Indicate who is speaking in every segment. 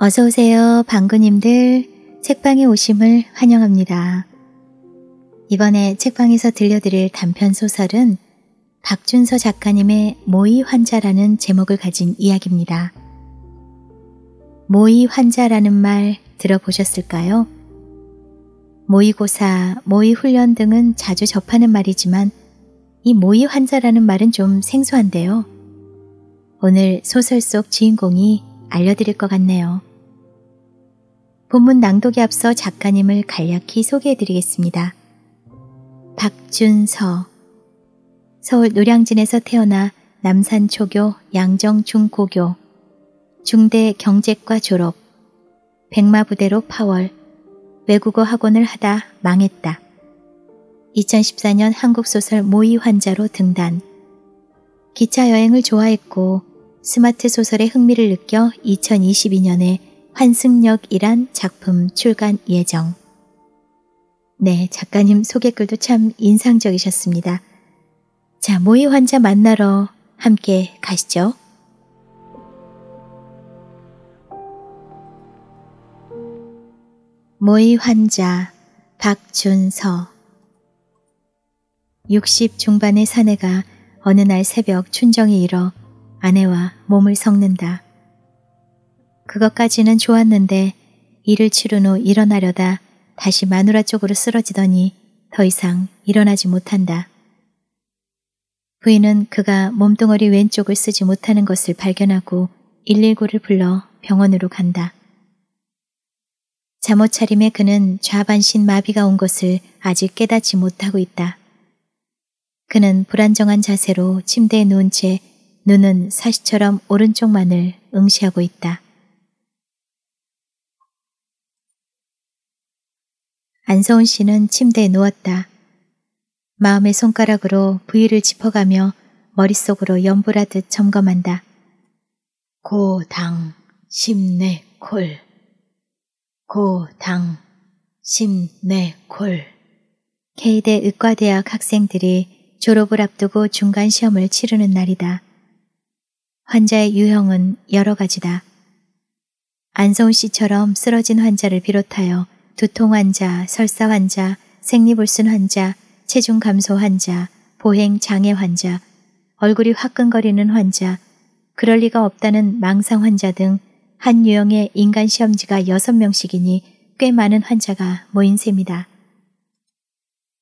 Speaker 1: 어서오세요, 방구님들. 책방에 오심을 환영합니다. 이번에 책방에서 들려드릴 단편 소설은 박준서 작가님의 모의 환자라는 제목을 가진 이야기입니다. 모의 환자라는 말 들어보셨을까요? 모의고사, 모의훈련 등은 자주 접하는 말이지만 이 모의 환자라는 말은 좀 생소한데요. 오늘 소설 속 주인공이 알려드릴 것 같네요. 본문 낭독에 앞서 작가님을 간략히 소개해드리겠습니다. 박준서 서울 노량진에서 태어나 남산초교 양정중고교 중대 경제과 졸업 백마부대로 파월 외국어 학원을 하다 망했다. 2014년 한국소설 모의 환자로 등단. 기차 여행을 좋아했고 스마트 소설에 흥미를 느껴 2022년에 환승역이란 작품 출간 예정. 네, 작가님 소개글도 참 인상적이셨습니다. 자, 모의 환자 만나러 함께 가시죠. 모의 환자 박준서 60 중반의 사내가 어느 날 새벽 춘정에 이어 아내와 몸을 섞는다. 그것까지는 좋았는데 일을 치른 후 일어나려다 다시 마누라 쪽으로 쓰러지더니 더 이상 일어나지 못한다. 부인은 그가 몸뚱어리 왼쪽을 쓰지 못하는 것을 발견하고 119를 불러 병원으로 간다. 잠옷 차림에 그는 좌반신 마비가 온 것을 아직 깨닫지 못하고 있다. 그는 불안정한 자세로 침대에 누운 채 눈은 사시처럼 오른쪽만을 응시하고 있다. 안서운 씨는 침대에 누웠다. 마음의 손가락으로 부위를 짚어가며 머릿속으로 연불하듯 점검한다.
Speaker 2: 고당 심내콜 고당 심내콜
Speaker 1: 케이대 의과대학 학생들이 졸업을 앞두고 중간 시험을 치르는 날이다. 환자의 유형은 여러 가지다. 안성우 씨처럼 쓰러진 환자를 비롯하여 두통 환자, 설사 환자, 생리불순 환자, 체중 감소 환자, 보행 장애 환자, 얼굴이 화끈거리는 환자, 그럴 리가 없다는 망상 환자 등 한 유형의 인간 시험지가 6명씩이니 꽤 많은 환자가 모인 셈이다.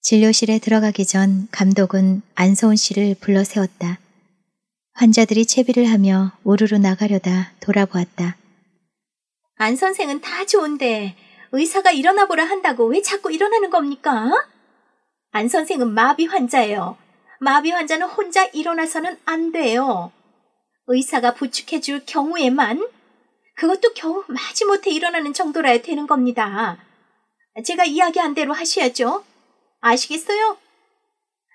Speaker 1: 진료실에 들어가기 전 감독은 안서훈 씨를 불러 세웠다. 환자들이 채비를 하며 우르르 나가려다 돌아보았다. 안 선생은 다 좋은데 의사가 일어나 보라 한다고 왜 자꾸 일어나는 겁니까? 안 선생은 마비 환자예요. 마비 환자는 혼자 일어나서는 안 돼요. 의사가 부축해 줄 경우에만 그것도 겨우 마지못해 일어나는 정도라야 되는 겁니다. 제가 이야기한 대로 하셔야죠. 아시겠어요?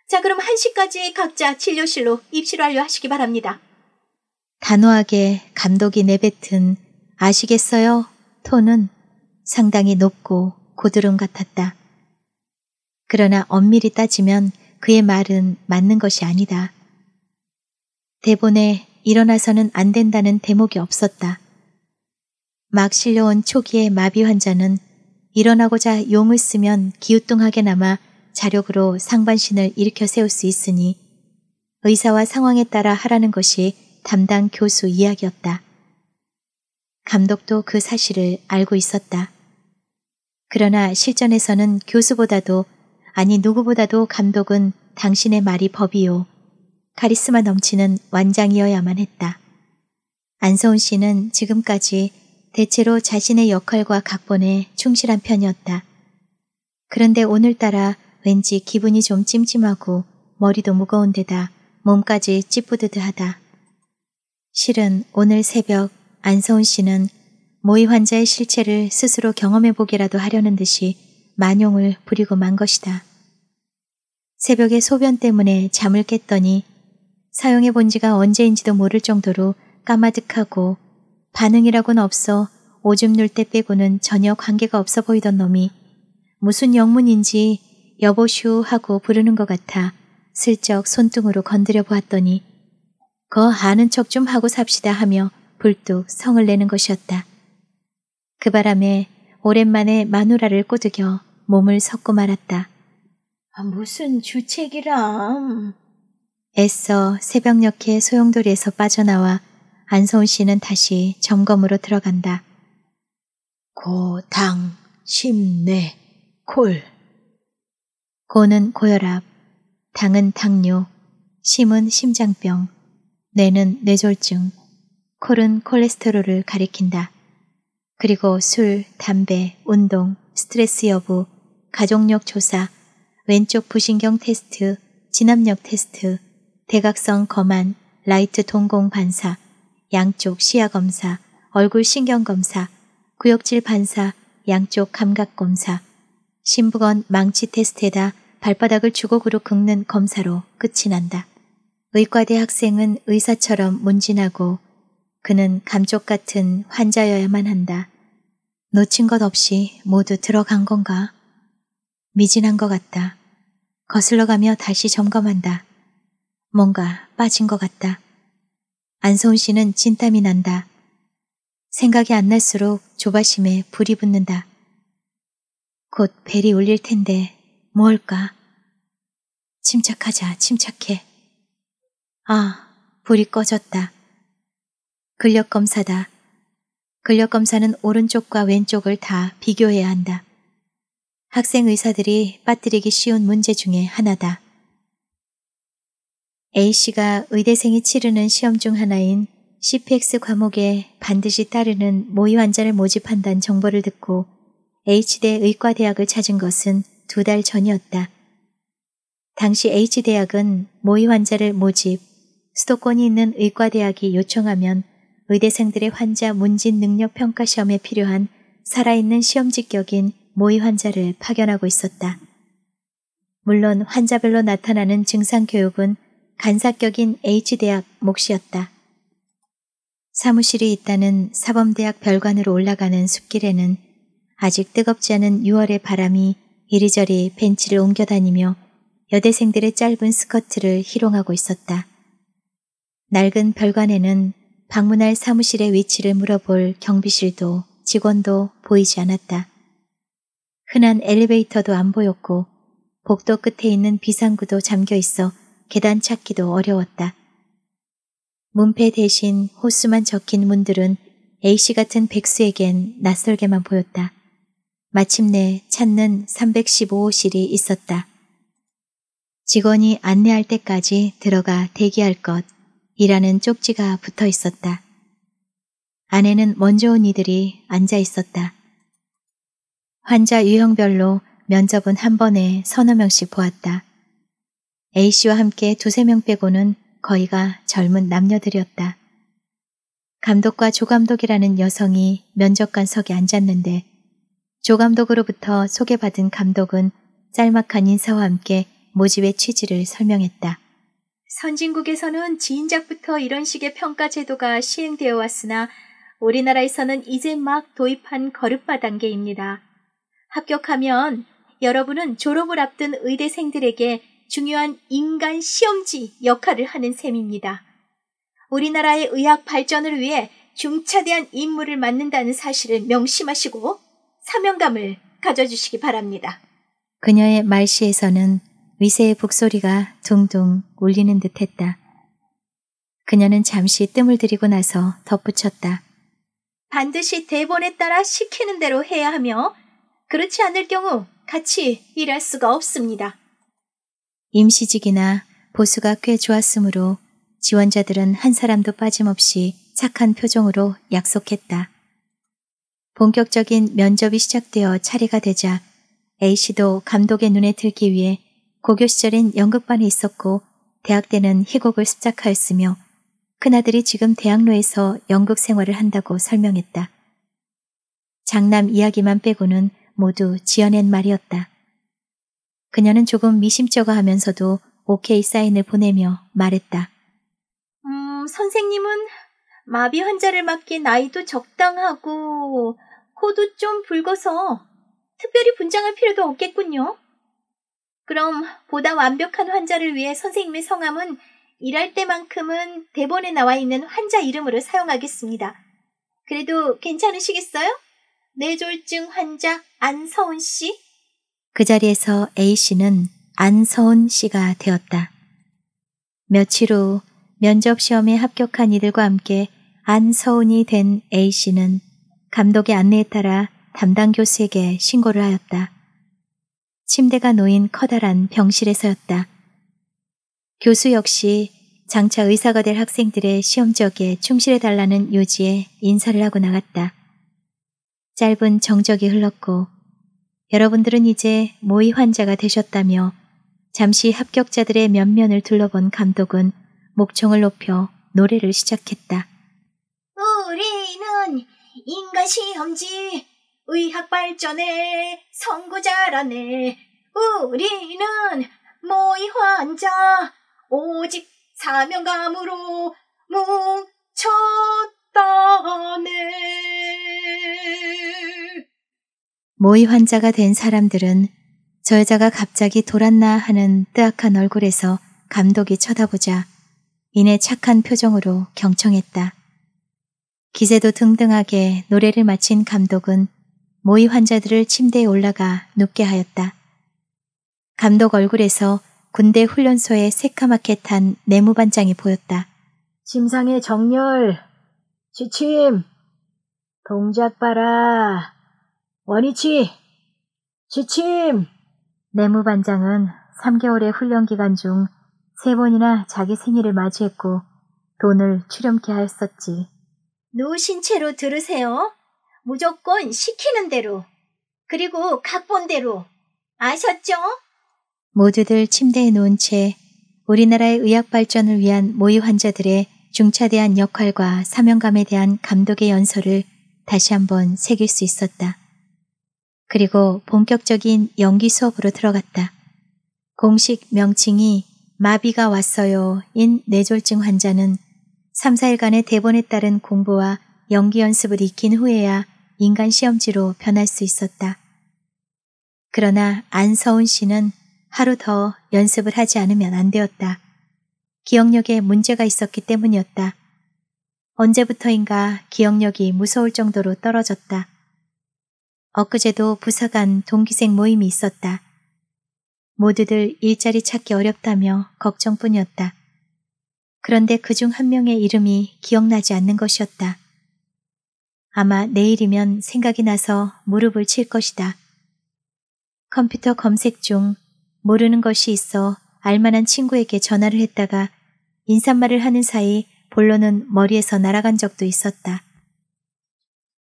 Speaker 1: 자, 그럼 1시까지 각자 진료실로 입실 완료하시기 바랍니다. 단호하게 감독이 내뱉은 아시겠어요? 톤은 상당히 높고 고드름 같았다. 그러나 엄밀히 따지면 그의 말은 맞는 것이 아니다. 대본에 일어나서는 안 된다는 대목이 없었다. 막 실려온 초기의 마비 환자는 일어나고자 용을 쓰면 기우뚱하게 남아 자력으로 상반신을 일으켜 세울 수 있으니 의사와 상황에 따라 하라는 것이 담당 교수 이야기였다. 감독도 그 사실을 알고 있었다. 그러나 실전에서는 교수보다도 아니 누구보다도 감독은 당신의 말이 법이요. 카리스마 넘치는 완장이어야만 했다. 안서훈 씨는 지금까지 대체로 자신의 역할과 각본에 충실한 편이었다. 그런데 오늘따라 왠지 기분이 좀 찜찜하고 머리도 무거운 데다 몸까지 찌뿌드드하다. 실은 오늘 새벽 안서훈 씨는 모의 환자의 실체를 스스로 경험해보기라도 하려는 듯이 만용을 부리고 만 것이다. 새벽에 소변 때문에 잠을 깼더니 사용해본 지가 언제인지도 모를 정도로 까마득하고 반응이라곤 없어 오줌 눌 때 빼고는 전혀 관계가 없어 보이던 놈이 무슨 영문인지 여보슈 하고 부르는 것 같아 슬쩍 손등으로 건드려 보았더니 거 아는 척 좀 하고 삽시다 하며 불뚝 성을 내는 것이었다. 그 바람에 오랜만에 마누라를 꼬드겨 몸을 섞고 말았다.
Speaker 2: 아, 무슨 주책이람.
Speaker 1: 애써 새벽녘에 소용돌이에서 빠져나와 안소운 씨는 다시 점검으로 들어간다. 고당 심내 콜 고는 고혈압, 당은 당뇨, 심은 심장병, 뇌는 뇌졸중, 콜은 콜레스테롤을 가리킨다. 그리고 술, 담배, 운동, 스트레스 여부, 가족력 조사, 왼쪽 부신경 테스트, 진압력 테스트, 대각선 거만, 라이트 동공 반사, 양쪽 시야 검사, 얼굴 신경 검사, 구역질 반사, 양쪽 감각 검사, 심부건 망치 테스트에다 발바닥을 주걱으로 긁는 검사로 끝이 난다. 의과대 학생은 의사처럼 문진하고 그는 감쪽 같은 환자여야만 한다. 놓친 것 없이 모두 들어간 건가? 미진한 것 같다. 거슬러 가며 다시 점검한다. 뭔가 빠진 것 같다. 안소은 씨는 진땀이 난다. 생각이 안 날수록 조바심에 불이 붙는다. 곧 벨이 울릴 텐데 뭘까? 침착하자, 침착해. 아, 불이 꺼졌다. 근력 검사다. 근력 검사는 오른쪽과 왼쪽을 다 비교해야 한다. 학생 의사들이 빠뜨리기 쉬운 문제 중에 하나다. A씨가 의대생이 치르는 시험 중 하나인 CPX 과목에 반드시 따르는 모의 환자를 모집한다는 정보를 듣고 H대 의과대학을 찾은 것은 두 달 전이었다. 당시 H대학은 모의 환자를 모집, 수도권이 있는 의과대학이 요청하면 의대생들의 환자 문진 능력 평가 시험에 필요한 살아있는 시험 직격인 모의 환자를 파견하고 있었다. 물론 환자별로 나타나는 증상 교육은 간사격인 H대학 몫이었다. 사무실이 있다는 사범대학 별관으로 올라가는 숲길에는 아직 뜨겁지 않은 6월의 바람이 이리저리 벤치를 옮겨다니며 여대생들의 짧은 스커트를 희롱하고 있었다. 낡은 별관에는 방문할 사무실의 위치를 물어볼 경비실도 직원도 보이지 않았다. 흔한 엘리베이터도 안 보였고 복도 끝에 있는 비상구도 잠겨 있어 계단 찾기도 어려웠다. 문패 대신 호수만 적힌 문들은 A씨 같은 백수에겐 낯설게만 보였다. 마침내 찾는 315호실이 있었다. 직원이 안내할 때까지 들어가 대기할 것 이라는 쪽지가 붙어 있었다. 안에는 먼저 온 이들이 앉아 있었다. 환자 유형별로 면접은 한 번에 서너 명씩 보았다. A씨와 함께 두세 명 빼고는 거의가 젊은 남녀들이었다. 감독과 조감독이라는 여성이 면접관석에 앉았는데 조감독으로부터 소개받은 감독은 짤막한 인사와 함께 모집의 취지를 설명했다. 선진국에서는 지인작부터 이런 식의 평가 제도가 시행되어 왔으나 우리나라에서는 이제 막 도입한 거듭바 단계입니다. 합격하면 여러분은 졸업을 앞둔 의대생들에게 중요한 인간 시험지 역할을 하는 셈입니다. 우리나라의 의학 발전을 위해 중차대한 임무를 맡는다는 사실을 명심하시고 사명감을 가져주시기 바랍니다. 그녀의 말시에서는 위세의 북소리가 둥둥 울리는 듯했다. 그녀는 잠시 뜸을 들이고 나서 덧붙였다. 반드시 대본에 따라 시키는 대로 해야 하며 그렇지 않을 경우 같이 일할 수가 없습니다. 임시직이나 보수가 꽤 좋았으므로 지원자들은 한 사람도 빠짐없이 착한 표정으로 약속했다. 본격적인 면접이 시작되어 차례가 되자 A씨도 감독의 눈에 들기 위해 고교 시절엔 연극반에 있었고 대학 때는 희곡을 습작하였으며 큰아들이 지금 대학로에서 연극 생활을 한다고 설명했다. 장남 이야기만 빼고는 모두 지어낸 말이었다. 그녀는 조금 미심쩍어 하면서도 오케이 사인을 보내며 말했다. 음, 선생님은 마비 환자를 맡긴에 나이도 적당하고 코도 좀 붉어서 특별히 분장할 필요도 없겠군요. 그럼 보다 완벽한 환자를 위해 선생님의 성함은 일할 때만큼은 대본에 나와 있는 환자 이름으로 사용하겠습니다. 그래도 괜찮으시겠어요? 뇌졸중 환자 안서운 씨? 그 자리에서 A 씨는 안서운 씨가 되었다. 며칠 후 면접 시험에 합격한 이들과 함께 안서운이 된 A 씨는 감독의 안내에 따라 담당 교수에게 신고를 하였다. 침대가 놓인 커다란 병실에서였다. 교수 역시 장차 의사가 될 학생들의 시험 적에 충실해달라는 요지에 인사를 하고 나갔다. 짧은 정적이 흘렀고 여러분들은 이제 모의 환자가 되셨다며 잠시 합격자들의 면면을 둘러본 감독은 목청을 높여 노래를 시작했다.
Speaker 2: 우리는 인간시험지 의학 발전에 선구자라네. 우리는 모의 환자 오직 사명감으로 뭉쳤다네.
Speaker 1: 모의 환자가 된 사람들은 저 여자가 갑자기 돌았나 하는 뜨악한 얼굴에서 감독이 쳐다보자 이내 착한 표정으로 경청했다. 기세도 등등하게 노래를 마친 감독은 모의 환자들을 침대에 올라가 눕게 하였다. 감독 얼굴에서 군대 훈련소에 새카맣게 탄 내무반장이 보였다.
Speaker 2: 심상의 정렬, 지침, 동작 봐라, 원위치, 지침. 내무반장은 3개월의 훈련 기간 중 세 번이나 자기 생일을 맞이했고 돈을 출렴케 하였었지. 누우신
Speaker 1: 채로 들으세요. 무조건 시키는 대로, 그리고 각본대로. 아셨죠? 모두들 침대에 놓은 채 우리나라의 의학 발전을 위한 모의 환자들의 중차대한 역할과 사명감에 대한 감독의 연설을 다시 한번 새길 수 있었다. 그리고 본격적인 연기 수업으로 들어갔다. 공식 명칭이 마비가 왔어요 인 뇌졸중 환자는 3, 4일간의 대본에 따른 공부와 연기 연습을 익힌 후에야 인간 시험지로 변할 수 있었다. 그러나 안서운 씨는 하루 더 연습을 하지 않으면 안 되었다. 기억력에 문제가 있었기 때문이었다. 언제부터인가 기억력이 무서울 정도로 떨어졌다. 엊그제도 부사간 동기생 모임이 있었다. 모두들 일자리 찾기 어렵다며 걱정뿐이었다. 그런데 그 중 한 명의 이름이 기억나지 않는 것이었다. 아마 내일이면 생각이 나서 무릎을 칠 것이다. 컴퓨터 검색 중 모르는 것이 있어 알만한 친구에게 전화를 했다가 인사말을 하는 사이 본론은 머리에서 날아간 적도 있었다.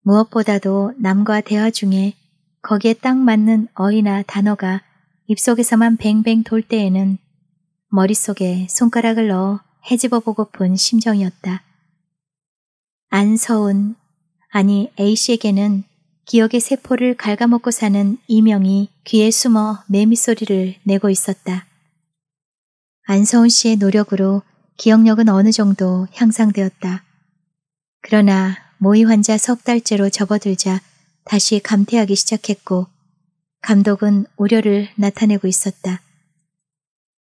Speaker 1: 무엇보다도 남과 대화 중에 거기에 딱 맞는 어휘나 단어가 입속에서만 뱅뱅 돌 때에는 머릿속에 손가락을 넣어 헤집어 보고픈 심정이었다. 안서운 아니 A씨에게는 기억의 세포를 갉아먹고 사는 이명이 귀에 숨어 매미 소리를 내고 있었다. 안서훈 씨의 노력으로 기억력은 어느 정도 향상되었다. 그러나 모의 환자 석 달째로 접어들자 다시 감퇴하기 시작했고 감독은 우려를 나타내고 있었다.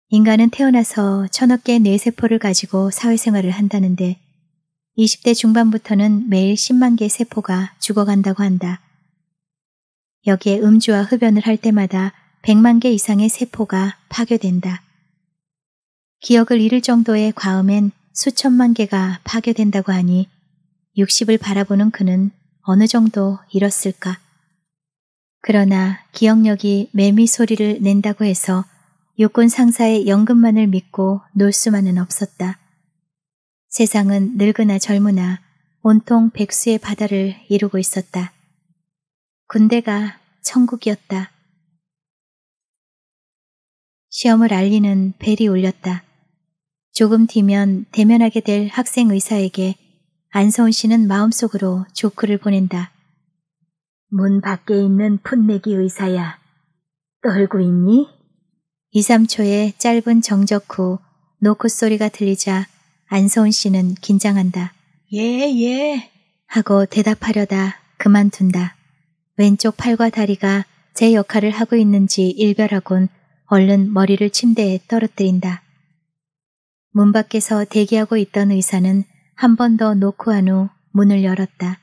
Speaker 1: 인간은 태어나서 천억 개의 뇌세포를 가지고 사회생활을 한다는데 20대 중반부터는 매일 10만 개 세포가 죽어간다고 한다. 여기에 음주와 흡연을 할 때마다 100만 개 이상의 세포가 파괴된다. 기억을 잃을 정도의 과음엔 수천만 개가 파괴된다고 하니 60을 바라보는 그는 어느 정도 잃었을까? 그러나 기억력이 매미 소리를 낸다고 해서 요건 상사의 연금만을 믿고 놀 수만은 없었다. 세상은 늙으나 젊으나 온통 백수의 바다를 이루고 있었다. 군대가 천국이었다. 시험을 알리는 벨이 울렸다. 조금 뒤면 대면하게 될 학생 의사에게 안서운 씨는 마음속으로 조크를 보낸다. 문 밖에 있는 풋내기 의사야. 떨고 있니? 2, 3초의 짧은 정적 후 노크 소리가 들리자 안서운 씨는 긴장한다. 예, 예. 하고 대답하려다 그만둔다. 왼쪽 팔과 다리가 제 역할을 하고 있는지 일별하곤 얼른 머리를 침대에 떨어뜨린다. 문 밖에서 대기하고 있던 의사는 한 번 더 노크한 후 문을 열었다.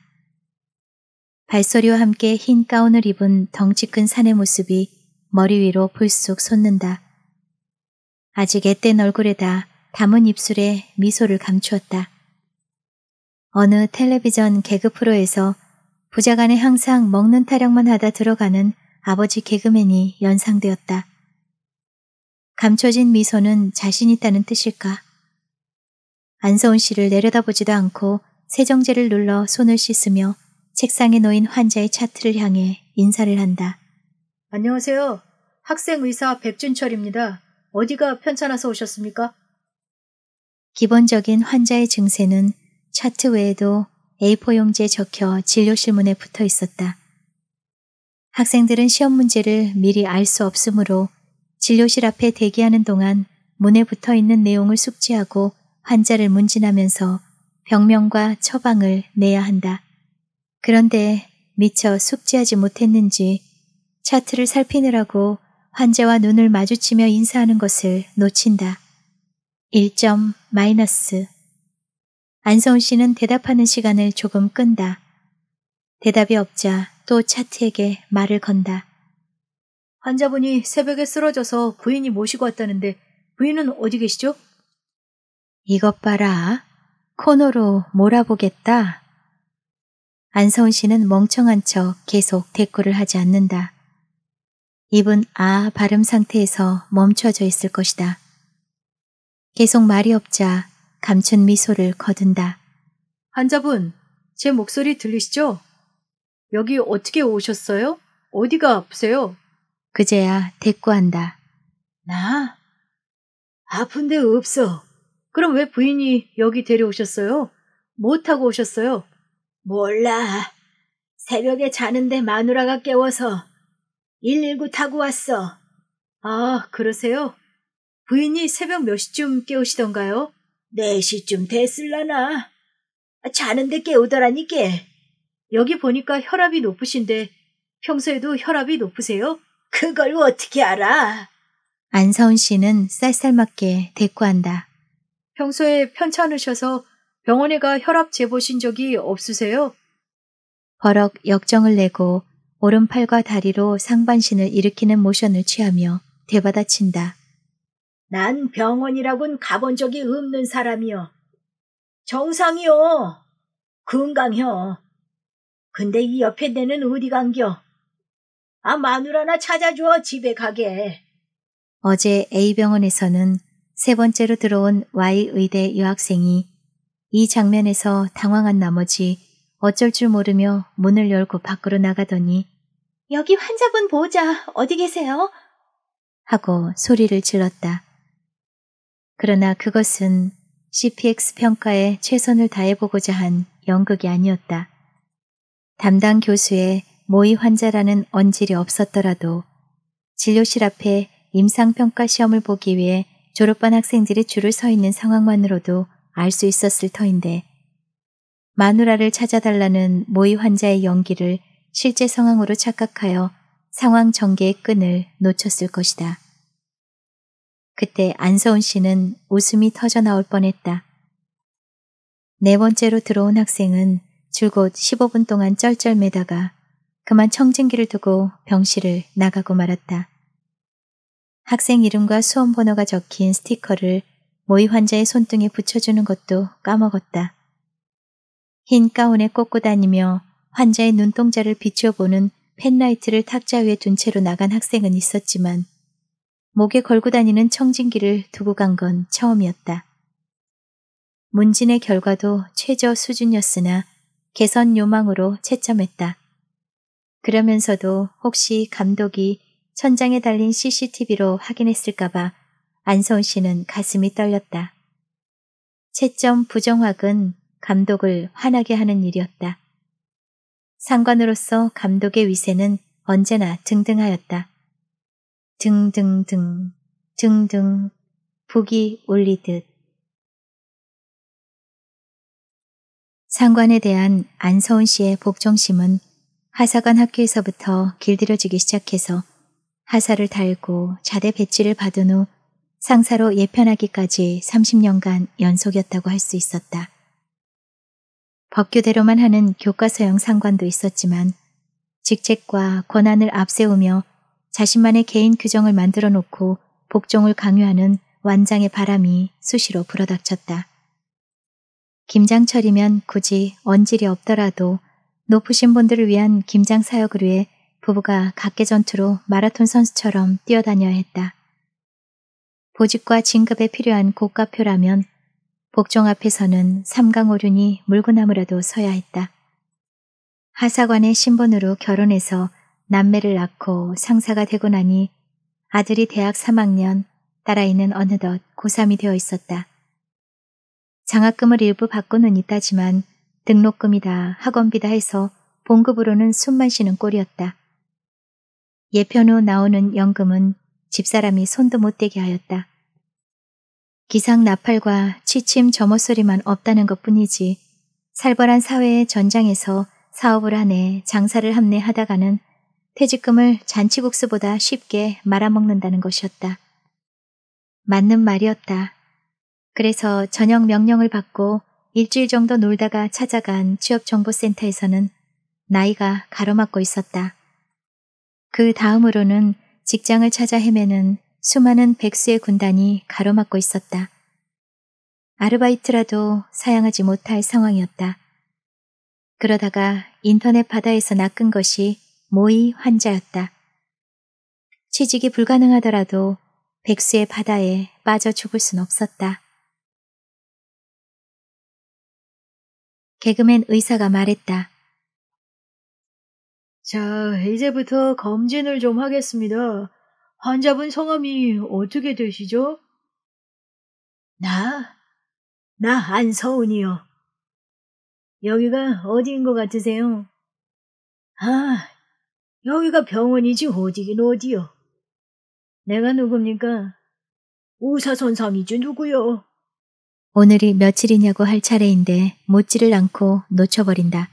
Speaker 1: 발소리와 함께 흰 가운을 입은 덩치 큰 산의 모습이 머리 위로 불쑥 솟는다. 아직 앳된 얼굴에다 담은 입술에 미소를 감추었다. 어느 텔레비전 개그 프로에서 부자간에 항상 먹는 타령만 하다 들어가는 아버지 개그맨이 연상되었다. 감춰진 미소는 자신 있다는 뜻일까? 안서운 씨를 내려다보지도 않고 세정제를 눌러 손을 씻으며 책상에 놓인 환자의 차트를 향해 인사를 한다.
Speaker 2: 안녕하세요. 학생의사 백준철입니다. 어디가 편찮아서 오셨습니까?
Speaker 1: 기본적인 환자의 증세는 차트 외에도 A4용지에 적혀 진료실문에 붙어 있었다. 학생들은 시험 문제를 미리 알 수 없으므로 진료실 앞에 대기하는 동안 문에 붙어 있는 내용을 숙지하고 환자를 문진하면서 병명과 처방을 내야 한다. 그런데 미처 숙지하지 못했는지 차트를 살피느라고 환자와 눈을 마주치며 인사하는 것을 놓친다. 1점, 마이너스. 안성 씨는 대답하는 시간을 조금 끈다. 대답이 없자 또 차트에게 말을 건다.
Speaker 2: 환자분이 새벽에 쓰러져서 부인이 모시고 왔다는데 부인은 어디 계시죠?
Speaker 1: 이것 봐라. 코너로 몰아보겠다. 안성 씨는 멍청한 척 계속 대꾸를 하지 않는다. 입은 아 발음 상태에서 멈춰져 있을 것이다. 계속 말이 없자 감춘 미소를 거둔다.
Speaker 2: 환자분, 제 목소리 들리시죠? 여기 어떻게 오셨어요? 어디가 아프세요? 그제야 대꾸한다. 나? 아픈 데 없어. 그럼 왜 부인이 여기 데려오셨어요? 뭐 타고 오셨어요? 몰라. 새벽에 자는데 마누라가 깨워서 119 타고 왔어. 아, 그러세요? 부인이 새벽 몇 시쯤 깨우시던가요? 4시쯤 됐을라나. 아, 자는데 깨우더라니께 여기 보니까 혈압이 높으신데 평소에도 혈압이 높으세요? 그걸 어떻게 알아?
Speaker 1: 안서운 씨는 쌀쌀맞게 대꾸한다.
Speaker 2: 평소에 편찮으셔서 병원에 가 혈압 재보신 적이 없으세요?
Speaker 1: 버럭 역정을 내고 오른팔과 다리로 상반신을 일으키는 모션을 취하며 대받아친다.
Speaker 2: 난 병원이라곤 가본 적이 없는 사람이요. 정상이요. 건강혀. 근데 이 옆에 내는 어디 간겨? 아, 마누라 나 찾아줘. 집에 가게.
Speaker 1: 어제 A병원에서는 세 번째로 들어온 Y의대 여학생이 이 장면에서 당황한 나머지 어쩔 줄 모르며 문을 열고 밖으로 나가더니 여기 환자분 보자. 어디 계세요? 하고 소리를 질렀다. 그러나 그것은 CPX 평가에 최선을 다해보고자 한 연극이 아니었다. 담당 교수의 모의 환자라는 언질이 없었더라도 진료실 앞에 임상평가 시험을 보기 위해 졸업반 학생들이 줄을 서 있는 상황만으로도 알 수 있었을 터인데 마누라를 찾아달라는 모의 환자의 연기를 실제 상황으로 착각하여 상황 전개의 끈을 놓쳤을 것이다. 그때 안서운 씨는 웃음이 터져 나올 뻔했다. 네 번째로 들어온 학생은 줄곧 15분 동안 쩔쩔 매다가 그만 청진기를 두고 병실을 나가고 말았다. 학생 이름과 수험 번호가 적힌 스티커를 모의 환자의 손등에 붙여주는 것도 까먹었다. 흰 가운에 꽂고 다니며 환자의 눈동자를 비춰 보는 펜라이트를 탁자 위에 둔 채로 나간 학생은 있었지만 목에 걸고 다니는 청진기를 두고 간 건 처음이었다. 문진의 결과도 최저 수준이었으나 개선 요망으로 채점했다. 그러면서도 혹시 감독이 천장에 달린 CCTV로 확인했을까봐 안서운 씨는 가슴이 떨렸다. 채점 부정확은 감독을 화나게 하는 일이었다. 상관으로서 감독의 위세는 언제나 등등하였다. 등등등 등등 북이 울리듯 상관에 대한 안서운 씨의 복종심은 하사관 학교에서부터 길들여지기 시작해서 하사를 달고 자대 배치를 받은 후 상사로 예편하기까지 30년간 연속이었다고 할 수 있었다. 법규대로만 하는 교과서형 상관도 있었지만 직책과 권한을 앞세우며 자신만의 개인 규정을 만들어 놓고 복종을 강요하는 완장의 바람이 수시로 불어닥쳤다. 김장철이면 굳이 언질이 없더라도 높으신 분들을 위한 김장 사역을 위해 부부가 각계 전투로 마라톤 선수처럼 뛰어다녀야 했다. 보직과 진급에 필요한 고가표라면 복종 앞에서는 삼강오륜이 물구나무라도 서야 했다. 하사관의 신분으로 결혼해서 남매를 낳고 상사가 되고 나니 아들이 대학 3학년, 딸아이는 어느덧 고3이 되어 있었다. 장학금을 일부 받고는 있다지만 등록금이다 학원비다 해서 봉급으로는 숨만 쉬는 꼴이었다. 예편 후 나오는 연금은 집사람이 손도 못 대게 하였다. 기상 나팔과 취침 점호 소리만 없다는 것뿐이지 살벌한 사회의 전장에서 사업을 하네 장사를 합네 하다가는 퇴직금을 잔치국수보다 쉽게 말아먹는다는 것이었다. 맞는 말이었다. 그래서 저녁 명령을 받고 일주일 정도 놀다가 찾아간 취업정보센터에서는 나이가 가로막고 있었다. 그 다음으로는 직장을 찾아 헤매는 수많은 백수의 군단이 가로막고 있었다. 아르바이트라도 사양하지 못할 상황이었다. 그러다가 인터넷 바다에서 낚은 것이 모의 환자였다. 취직이 불가능하더라도 백수의 바다에 빠져 죽을 순 없었다.
Speaker 2: 개그맨 의사가 말했다. 자, 이제부터 검진을 좀 하겠습니다. 환자분 성함이 어떻게 되시죠? 나? 나 안서운이요. 여기가 어디인 것 같으세요? 아, 여기가 병원이지 어디긴 어디요. 내가 누굽니까? 우사선상이지 누구요?
Speaker 1: 오늘이 며칠이냐고 할 차례인데 못지를 않고 놓쳐버린다.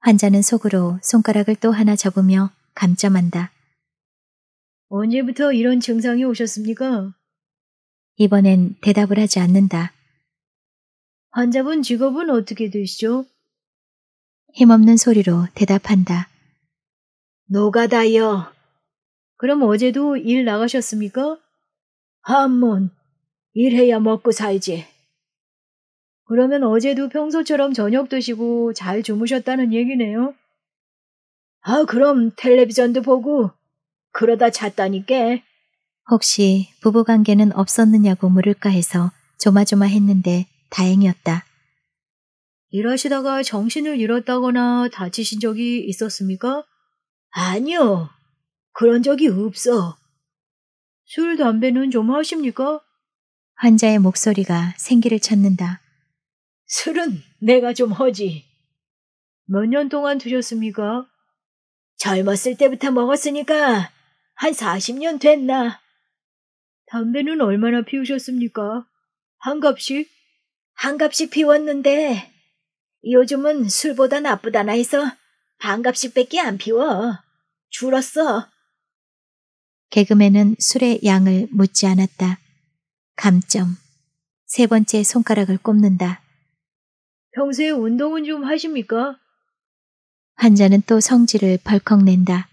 Speaker 1: 환자는 속으로 손가락을 또 하나 잡으며 감점한다.
Speaker 2: 언제부터 이런 증상이 오셨습니까?
Speaker 1: 이번엔 대답을 하지 않는다.
Speaker 2: 환자분 직업은 어떻게 되시죠? 힘없는 소리로 대답한다. 노가다요. 그럼 어제도 일 나가셨습니까? 한문, 일해야 먹고 살지. 그러면 어제도 평소처럼 저녁 드시고 잘 주무셨다는 얘기네요. 아, 그럼 텔레비전도 보고 그러다 잤다니까.
Speaker 1: 혹시 부부관계는 없었느냐고 물을까 해서 조마조마했는데
Speaker 2: 다행이었다. 일하시다가 정신을 잃었다거나 다치신 적이 있었습니까? 아니요. 그런 적이 없어. 술, 담배는 좀 하십니까? 환자의 목소리가 생기를 찾는다. 술은 내가 좀 하지. 몇 년 동안 드셨습니까? 젊었을 때부터 먹었으니까 한 40년 됐나. 담배는 얼마나 피우셨습니까? 한 갑씩? 한 갑씩 피웠는데 요즘은 술보다 나쁘다나 해서 반 갑씩밖에 안 피워. 줄었어.
Speaker 1: 개그맨은 술의 양을 묻지 않았다. 감점. 세 번째 손가락을 꼽는다.
Speaker 2: 평소에 운동은 좀 하십니까?
Speaker 1: 환자는 또 성질을 벌컥 낸다.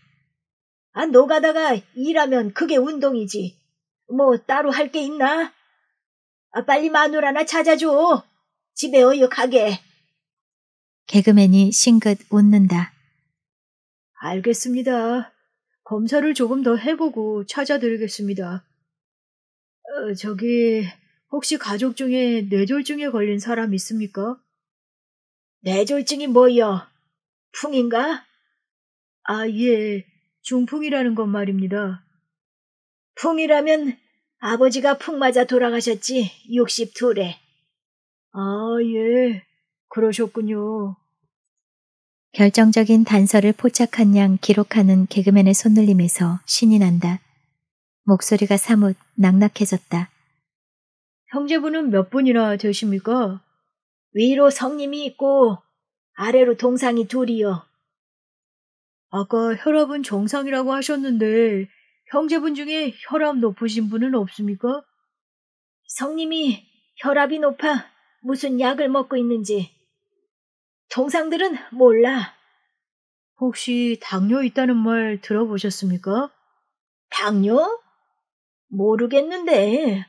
Speaker 2: 아, 노가다가 일하면 그게 운동이지. 뭐 따로 할 게 있나? 아, 빨리 마누라나 찾아줘. 집에 어여 가게.
Speaker 1: 개그맨이 싱긋
Speaker 2: 웃는다. 알겠습니다. 검사를 조금 더 해보고 찾아드리겠습니다. 어, 저기, 혹시 가족 중에 뇌졸중에 걸린 사람 있습니까? 뇌졸중이 뭐여? 풍인가? 아, 예. 중풍이라는 것 말입니다. 풍이라면 아버지가 풍 맞아 돌아가셨지, 62에. 아, 예. 그러셨군요.
Speaker 1: 결정적인 단서를 포착한 양 기록하는 개그맨의 손놀림에서 신이 난다. 목소리가 사뭇 낙낙해졌다.
Speaker 2: 형제분은 몇 분이나 되십니까? 위로 성님이 있고 아래로 동상이 둘이요. 아까 혈압은 정상이라고 하셨는데 형제분 중에 혈압 높으신 분은 없습니까? 성님이 혈압이 높아 무슨 약을 먹고 있는지 정상들은 몰라. 혹시 당뇨 있다는 말 들어보셨습니까? 당뇨? 모르겠는데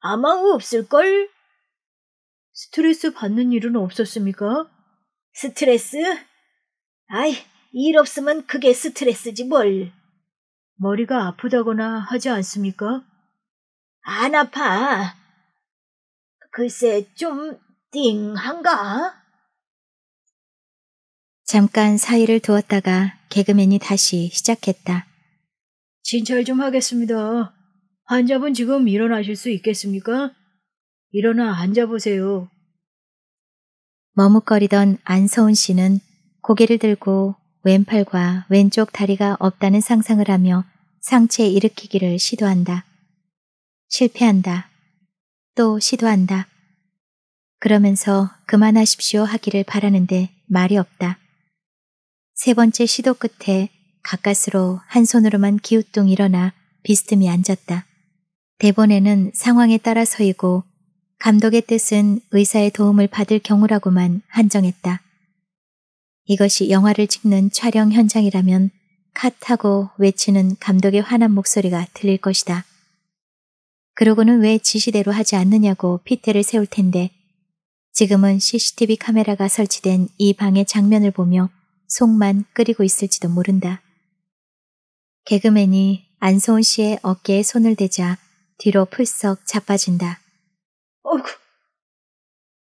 Speaker 2: 아마 없을걸? 스트레스 받는 일은 없었습니까? 스트레스? 아이, 일 없으면 그게 스트레스지 뭘. 머리가 아프다거나 하지 않습니까? 안 아파. 글쎄, 좀 띵한가?
Speaker 1: 잠깐 사이를 두었다가 개그맨이 다시 시작했다.
Speaker 2: 진찰 좀 하겠습니다. 환자분 지금 일어나실 수 있겠습니까? 일어나 앉아보세요.
Speaker 1: 머뭇거리던 안서운 씨는 고개를 들고 왼팔과 왼쪽 다리가 없다는 상상을 하며 상체 일으키기를 시도한다. 실패한다. 또 시도한다. 그러면서 그만하십시오 하기를 바라는데 말이 없다. 세 번째 시도 끝에 가까스로 한 손으로만 기우뚱 일어나 비스듬히 앉았다. 대본에는 상황에 따라 서이고 감독의 뜻은 의사의 도움을 받을 경우라고만 한정했다. 이것이 영화를 찍는 촬영 현장이라면 카타고 외치는 감독의 화난 목소리가 들릴 것이다. 그러고는 왜 지시대로 하지 않느냐고 피테를 세울 텐데 지금은 CCTV 카메라가 설치된 이 방의 장면을 보며 속만 끓이고 있을지도 모른다. 개그맨이 안소은 씨의 어깨에 손을 대자 뒤로 풀썩 자빠진다. 어구!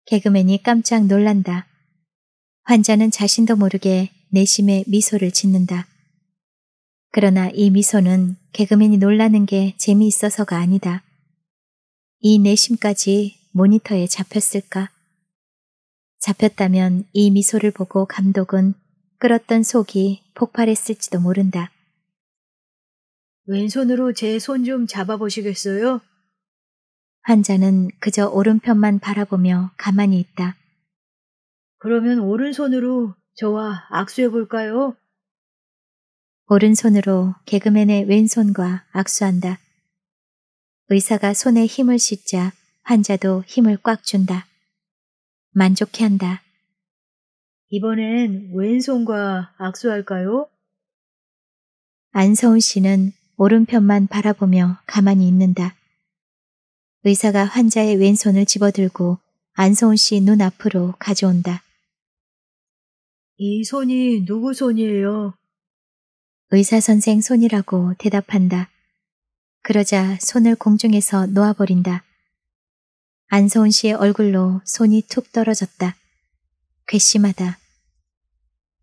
Speaker 1: 개그맨이 깜짝 놀란다. 환자는 자신도 모르게 내심에 미소를 짓는다. 그러나 이 미소는 개그맨이 놀라는 게 재미있어서가 아니다. 이 내심까지 모니터에 잡혔을까? 잡혔다면 이 미소를 보고 감독은 끌었던 속이 폭발했을지도 모른다.
Speaker 2: 왼손으로 제 손 좀 잡아보시겠어요?
Speaker 1: 환자는 그저 오른편만 바라보며 가만히 있다.
Speaker 2: 그러면 오른손으로 저와 악수해볼까요?
Speaker 1: 오른손으로 개그맨의 왼손과 악수한다. 의사가 손에 힘을 씻자 환자도 힘을 꽉 준다. 만족해한다.
Speaker 2: 이번엔 왼손과 악수할까요?
Speaker 1: 안서훈 씨는 오른편만 바라보며 가만히 있는다. 의사가 환자의 왼손을 집어들고 안서훈 씨눈 앞으로 가져온다.
Speaker 2: 이 손이 누구 손이에요?
Speaker 1: 의사 선생 손이라고 대답한다. 그러자 손을 공중에서 놓아버린다. 안서훈 씨의 얼굴로 손이 툭 떨어졌다. 괘씸하다.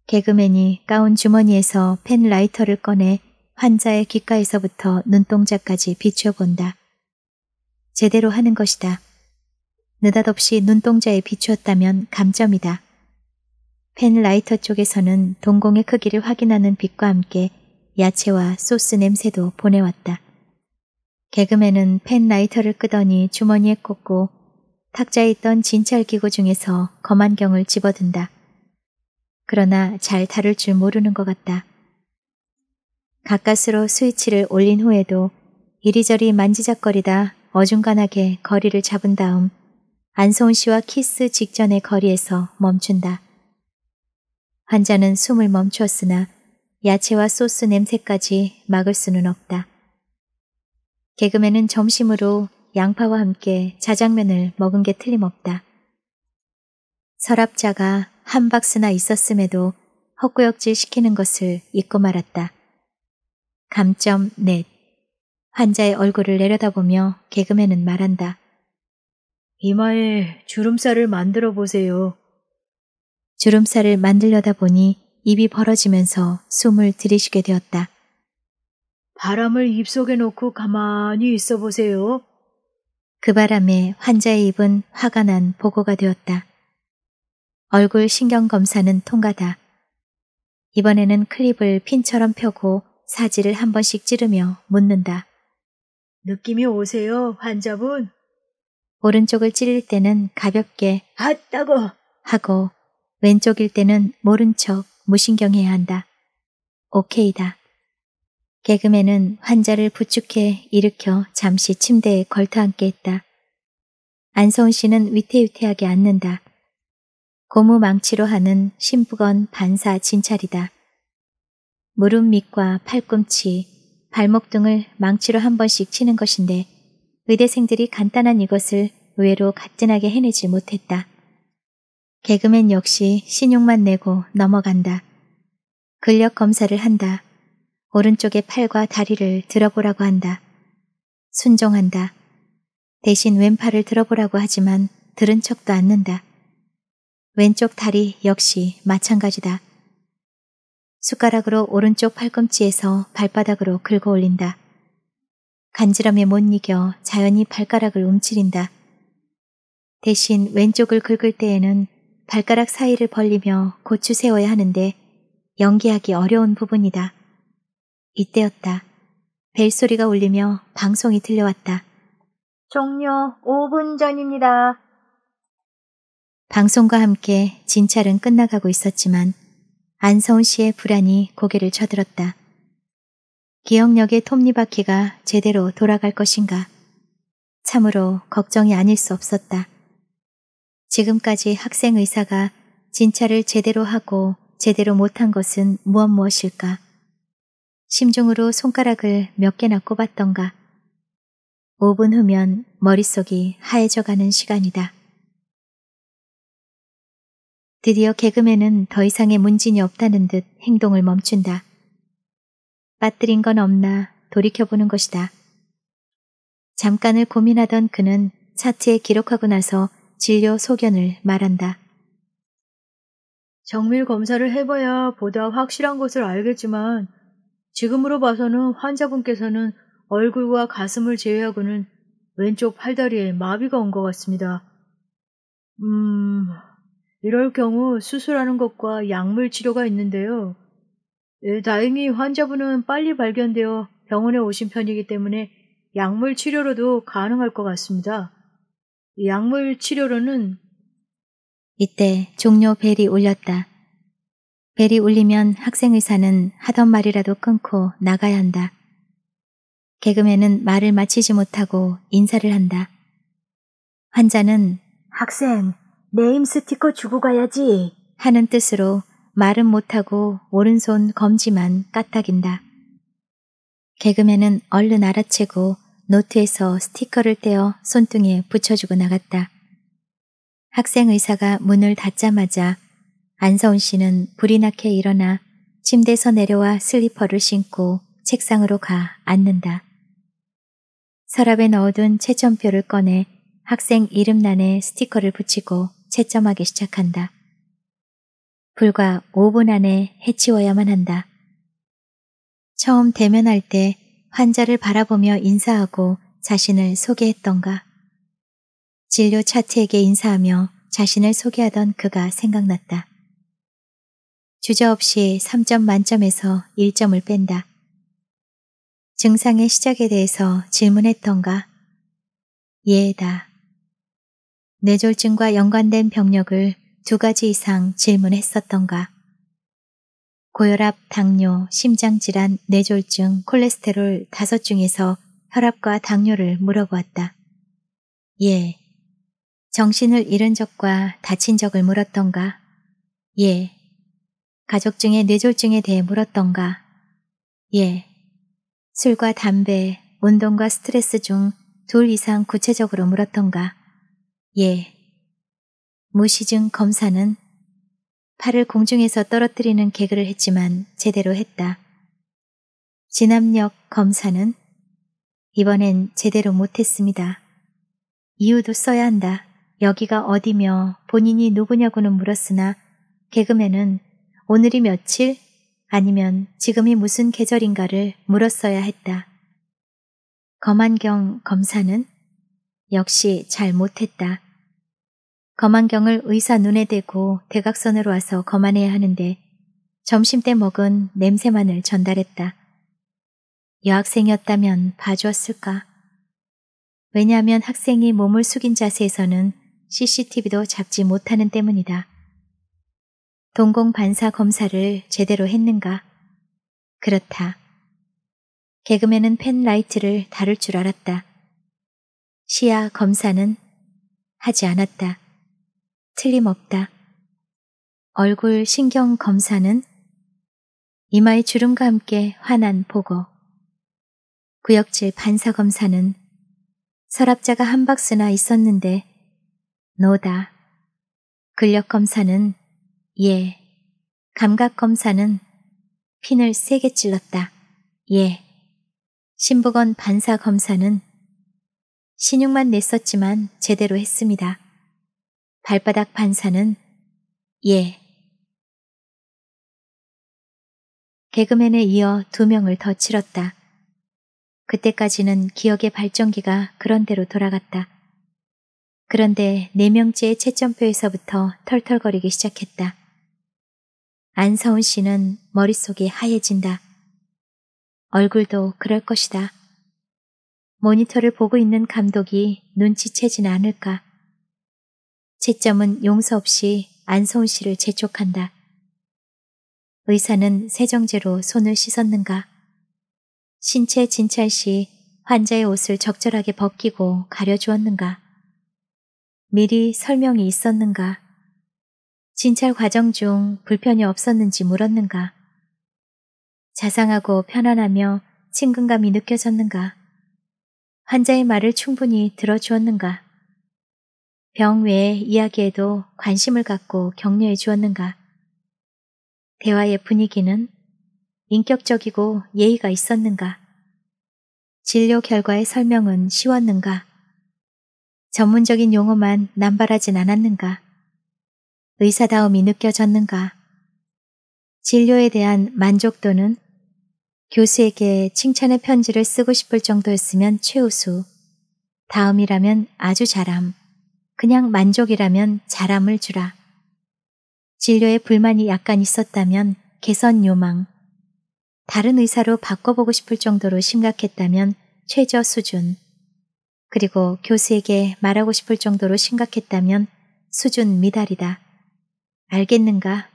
Speaker 1: 개그맨이 가운 주머니에서 펜 라이터를 꺼내 환자의 귓가에서부터 눈동자까지 비춰본다. 제대로 하는 것이다. 느닷없이 눈동자에 비추었다면 감점이다. 펜 라이터 쪽에서는 동공의 크기를 확인하는 빛과 함께 야채와 소스 냄새도 보내왔다. 개그맨은 펜 라이터를 끄더니 주머니에 꽂고 탁자에 있던 진찰기구 중에서 검안경을 집어든다. 그러나 잘 다룰 줄 모르는 것 같다. 가까스로 스위치를 올린 후에도 이리저리 만지작거리다 어중간하게 거리를 잡은 다음 안소은 씨와 키스 직전의 거리에서 멈춘다. 환자는 숨을 멈추었으나 야채와 소스 냄새까지 막을 수는 없다. 개그맨은 점심으로 양파와 함께 자장면을 먹은 게 틀림없다. 서랍자가 한 박스나 있었음에도 헛구역질 시키는 것을 잊고 말았다. 감점 넷. 환자의 얼굴을 내려다보며 개그맨은 말한다.
Speaker 2: 이마에 주름살을 만들어 보세요.
Speaker 1: 주름살을 만들려다 보니 입이 벌어지면서 숨을 들이쉬게 되었다.
Speaker 2: 바람을 입속에 놓고 가만히 있어 보세요. 그
Speaker 1: 바람에 환자의 입은 화가 난 보고가 되었다. 얼굴 신경검사는 통과다. 이번에는 클립을 핀처럼 펴고 사지를 한 번씩 찌르며 묻는다.
Speaker 2: 느낌이 오세요, 환자분?
Speaker 1: 오른쪽을 찌를 때는 가볍게 아따고 하고 왼쪽일 때는 모른 척 무신경해야 한다. 오케이다. 개그맨은 환자를 부축해 일으켜 잠시 침대에 걸터앉게 했다. 안성훈 씨는 위태위태하게 앉는다. 고무망치로 하는 심부건 반사 진찰이다. 무릎 밑과 팔꿈치, 발목 등을 망치로 한 번씩 치는 것인데 의대생들이 간단한 이것을 의외로 가뿐하게 해내지 못했다. 개그맨 역시 신용만 내고 넘어간다. 근력 검사를 한다. 오른쪽의 팔과 다리를 들어보라고 한다. 순종한다. 대신 왼팔을 들어보라고 하지만 들은 척도 않는다. 왼쪽 다리 역시 마찬가지다. 숟가락으로 오른쪽 팔꿈치에서 발바닥으로 긁어 올린다. 간지럼에 못 이겨 자연히 발가락을 움츠린다. 대신 왼쪽을 긁을 때에는 발가락 사이를 벌리며 고추 세워야 하는데 연기하기 어려운 부분이다. 이때였다. 벨소리가 울리며 방송이 들려왔다.
Speaker 2: 종료
Speaker 1: 5분 전입니다. 방송과 함께 진찰은 끝나가고 있었지만 안서운 씨의 불안이 고개를 쳐들었다. 기억력의 톱니바퀴가 제대로 돌아갈 것인가. 참으로 걱정이 아닐 수 없었다. 지금까지 학생 의사가 진찰을 제대로 하고 제대로 못한 것은 무엇 무엇일까? 심중으로 손가락을 몇 개나 꼽았던가. 5분 후면 머릿속이 하얘져가는 시간이다. 드디어 개그맨은 더 이상의 문진이 없다는 듯 행동을 멈춘다. 빠뜨린 건 없나 돌이켜보는 것이다. 잠깐을 고민하던 그는 차트에 기록하고 나서 진료 소견을 말한다.
Speaker 2: 정밀 검사를 해봐야 보다 확실한 것을 알겠지만 지금으로 봐서는 환자분께서는 얼굴과 가슴을 제외하고는 왼쪽 팔다리에 마비가 온 것 같습니다. 음, 이럴 경우 수술하는 것과 약물 치료가 있는데요. 예, 다행히 환자분은 빨리 발견되어 병원에 오신 편이기 때문에 약물 치료로도 가능할 것 같습니다. 약물 치료로는
Speaker 1: 이때 종료 벨이 울렸다. 벨이 울리면 학생의사는 하던 말이라도 끊고 나가야 한다. 개그맨은 말을 마치지 못하고 인사를 한다. 환자는 학생, 네임 스티커 주고 가야지 하는 뜻으로 말은 못하고 오른손 검지만 까딱인다. 개그맨은 얼른 알아채고 노트에서 스티커를 떼어 손등에 붙여주고 나갔다. 학생 의사가 문을 닫자마자 안서운 씨는 불이 나게 일어나 침대에서 내려와 슬리퍼를 신고 책상으로 가 앉는다. 서랍에 넣어둔 채점표를 꺼내 학생 이름란에 스티커를 붙이고 채점하기 시작한다. 불과 5분 안에 해치워야만 한다. 처음 대면할 때 환자를 바라보며 인사하고 자신을 소개했던가. 진료 차트에게 인사하며 자신을 소개하던 그가 생각났다. 주저없이 3점 만점에서 1점을 뺀다. 증상의 시작에 대해서 질문했던가? 예다. 뇌졸증과 연관된 병력을 두 가지 이상 질문했었던가? 고혈압, 당뇨, 심장질환, 뇌졸증 콜레스테롤 다섯 중에서 혈압과 당뇨를 물어보았다. 예. 정신을 잃은 적과 다친 적을 물었던가? 예. 가족 중에 뇌졸중에 대해 물었던가? 예. 술과 담배, 운동과 스트레스 중 둘 이상 구체적으로 물었던가? 예. 무시증 검사는 팔을 공중에서 떨어뜨리는 개그를 했지만 제대로 했다. 진압력 검사는 이번엔 제대로 못했습니다. 이유도 써야 한다. 여기가 어디며 본인이 누구냐고는 물었으나 개그맨은 오늘이 며칠 아니면 지금이 무슨 계절인가를 물었어야 했다. 검안경 검사는 역시 잘 못했다. 검안경을 의사 눈에 대고 대각선으로 와서 검안해야 하는데 점심 때 먹은 냄새만을 전달했다. 여학생이었다면 봐주었을까? 왜냐하면 학생이 몸을 숙인 자세에서는 CCTV도 잡지 못하는 때문이다. 동공 반사 검사를 제대로 했는가? 그렇다. 개그맨은 펜라이트를 다룰 줄 알았다. 시야 검사는 하지 않았다. 틀림없다. 얼굴 신경 검사는 이마의 주름과 함께 환한 보고. 구역질 반사 검사는 서랍자가 한 박스나 있었는데 노다. 근력 검사는 예. 감각 검사는 핀을 세게 찔렀다. 예. 신부건 반사 검사는 신용만 냈었지만 제대로 했습니다. 발바닥 반사는 예. 개그맨에 이어 두 명을 더 치렀다. 그때까지는 기억의 발전기가 그런대로 돌아갔다. 그런데 네 명째의 채점표에서부터 털털거리기 시작했다. 안서운 씨는 머릿속이 하얘진다. 얼굴도 그럴 것이다. 모니터를 보고 있는 감독이 눈치채진 않을까. 채점은 용서 없이 안서운 씨를 재촉한다. 의사는 세정제로 손을 씻었는가. 신체 진찰 시 환자의 옷을 적절하게 벗기고 가려주었는가. 미리 설명이 있었는가. 진찰 과정 중 불편이 없었는지 물었는가? 자상하고 편안하며 친근감이 느껴졌는가? 환자의 말을 충분히 들어주었는가? 병 외의 이야기에도 관심을 갖고 격려해 주었는가? 대화의 분위기는 인격적이고 예의가 있었는가? 진료 결과의 설명은 쉬웠는가? 전문적인 용어만 남발하진 않았는가? 의사다움이 느껴졌는가? 진료에 대한 만족도는 교수에게 칭찬의 편지를 쓰고 싶을 정도였으면 최우수, 다음이라면 아주 잘함, 그냥 만족이라면 잘함을 주라. 진료에 불만이 약간 있었다면 개선 요망, 다른 의사로 바꿔보고 싶을 정도로 심각했다면 최저 수준, 그리고 교수에게 말하고 싶을 정도로 심각했다면 수준 미달이다. 알겠는가?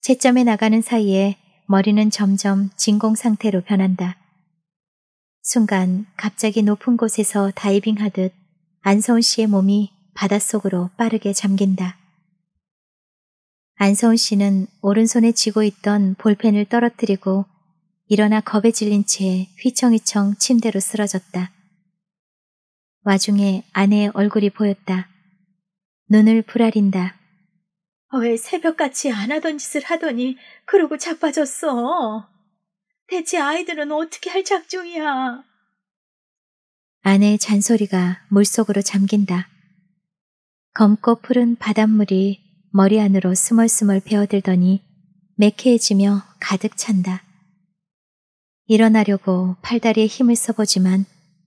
Speaker 1: 채점에 나가는 사이에 머리는 점점 진공 상태로 변한다. 순간 갑자기 높은 곳에서 다이빙하듯 안서운 씨의 몸이 바닷속으로 빠르게 잠긴다. 안서운 씨는 오른손에 쥐고 있던 볼펜을 떨어뜨리고 일어나 겁에 질린 채 휘청휘청 침대로 쓰러졌다. 와중에 아내의 얼굴이 보였다. 눈을 부라린다.
Speaker 2: 아, 왜 새벽같이 안 하던 짓을 하더니 그러고 자빠졌어. 대체 아이들은 어떻게 할 작정이야.
Speaker 1: 아내의 잔소리가 물속으로 잠긴다. 검고 푸른 바닷물이 머리 안으로 스멀스멀 베어들더니 매캐해지며 가득 찬다. 일어나려고 팔다리에 힘을 써보지만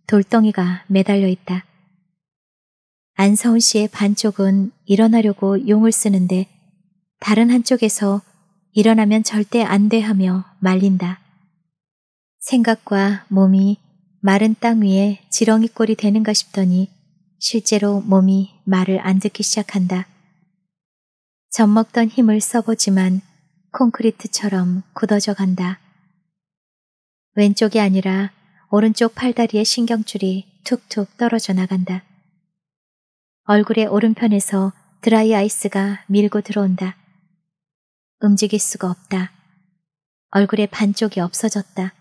Speaker 1: 돌덩이가 매달려 있다. 안서훈 씨의 반쪽은 일어나려고 용을 쓰는데 다른 한쪽에서 일어나면 절대 안 돼 하며 말린다. 생각과 몸이 마른 땅 위에 지렁이 꼴이 되는가 싶더니 실제로 몸이 말을 안 듣기 시작한다. 젖먹던 힘을 써보지만 콘크리트처럼 굳어져 간다. 왼쪽이 아니라 오른쪽 팔다리의 신경줄이 툭툭 떨어져 나간다. 얼굴의 오른편에서 드라이 아이스가 밀고 들어온다. 움직일 수가 없다. 얼굴의 반쪽이 없어졌다.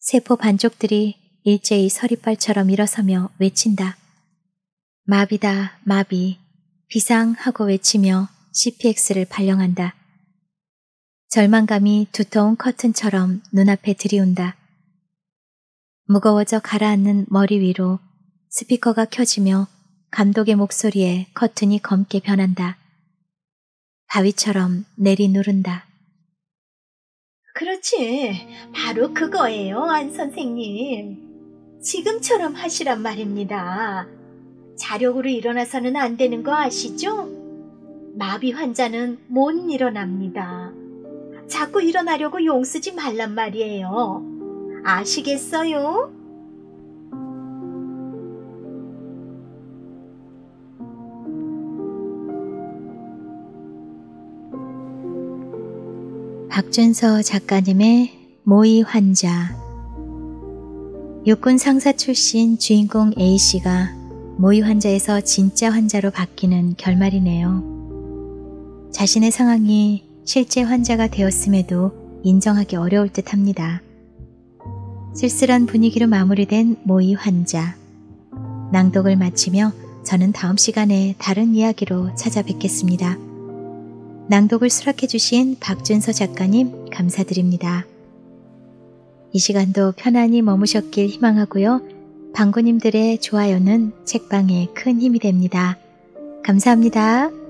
Speaker 1: 세포 반쪽들이 일제히 서리발처럼 일어서며 외친다. 마비다, 마비, 비상 하고 외치며 CPX를 발령한다. 절망감이 두터운 커튼처럼 눈앞에 들이온다. 무거워져 가라앉는 머리 위로 스피커가 켜지며 감독의 목소리에 커튼이 검게 변한다. 바위처럼 내리누른다.
Speaker 2: 그렇지. 바로 그거예요, 안 선생님. 지금처럼 하시란 말입니다. 자력으로 일어나서는 안 되는 거
Speaker 1: 아시죠? 마비 환자는 못 일어납니다.
Speaker 2: 자꾸 일어나려고 용쓰지 말란 말이에요. 아시겠어요?
Speaker 1: 박준서 작가님의 모의 환자 육군 상사 출신 주인공 A씨가 모의 환자에서 진짜 환자로 바뀌는 결말이네요. 자신의 상황이 실제 환자가 되었음에도 인정하기 어려울 듯 합니다. 쓸쓸한 분위기로 마무리된 모의 환자. 낭독을 마치며 저는 다음 시간에 다른 이야기로 찾아뵙겠습니다. 낭독을 수락해 주신 박준서 작가님 감사드립니다. 이 시간도 편안히 머무셨길 희망하고요. 방구님들의 좋아요는 책방에 큰 힘이 됩니다. 감사합니다.